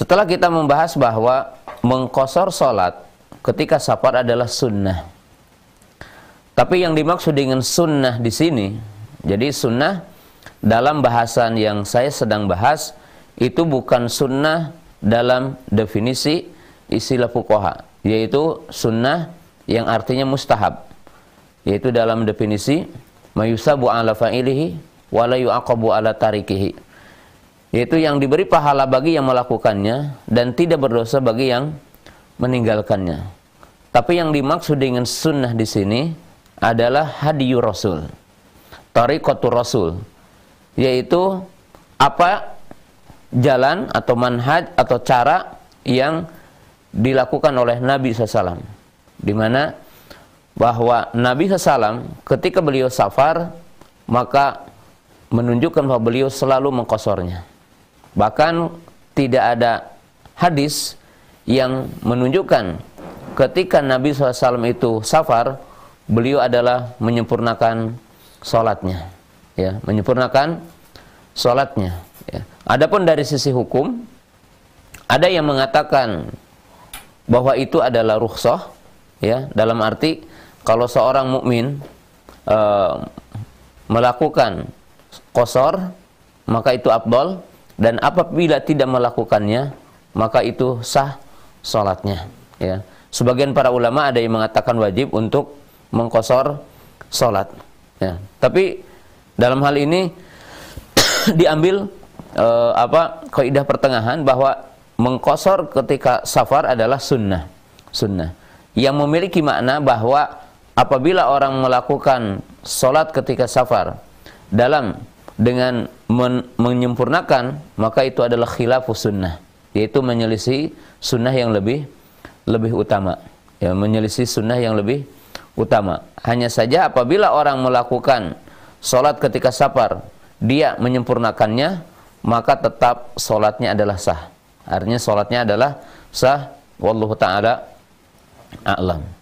Setelah kita membahas bahwa mengkosor sholat ketika safar adalah sunnah. Tapi yang dimaksud dengan sunnah di sini, jadi sunnah dalam bahasan yang saya sedang bahas itu bukan sunnah dalam definisi istilah fukoha, yaitu sunnah yang artinya mustahab, yaitu dalam definisi mayusabu ala fa'ilihi wala yu'aqabu ala tarikihi yaitu yang diberi pahala bagi yang melakukannya dan tidak berdosa bagi yang meninggalkannya. Tapi yang dimaksud dengan sunnah di sini adalah hadiyu rasul, tarikotu rasul, yaitu apa jalan atau manhaj atau cara yang dilakukan oleh Nabi SAW. Di mana bahwa Nabi SAW ketika beliau safar maka menunjukkan bahwa beliau selalu mengkosornya Bahkan tidak ada hadis yang menunjukkan ketika Nabi SAW itu safar, beliau adalah menyempurnakan sholatnya. Ya, menyempurnakan sholatnya. Ya. Adapun dari sisi hukum, ada yang mengatakan bahwa itu adalah rukhsah, ya, dalam arti kalau seorang mukmin e, melakukan kosor, maka itu abdol, dan apabila tidak melakukannya maka itu sah salatnya ya sebagian para ulama ada yang mengatakan wajib untuk mengkosor salat ya tapi dalam hal ini diambil e, apa kaidah pertengahan bahwa mengkosor ketika safar adalah sunnah sunnah yang memiliki makna bahwa apabila orang melakukan salat ketika safar dalam dengan men menyempurnakan maka itu adalah khilafus sunnah yaitu menyelisih sunnah yang lebih lebih utama ya menyelisih sunnah yang lebih utama hanya saja apabila orang melakukan sholat ketika safar dia menyempurnakannya maka tetap sholatnya adalah sah artinya sholatnya adalah sah wallahu taala a'lam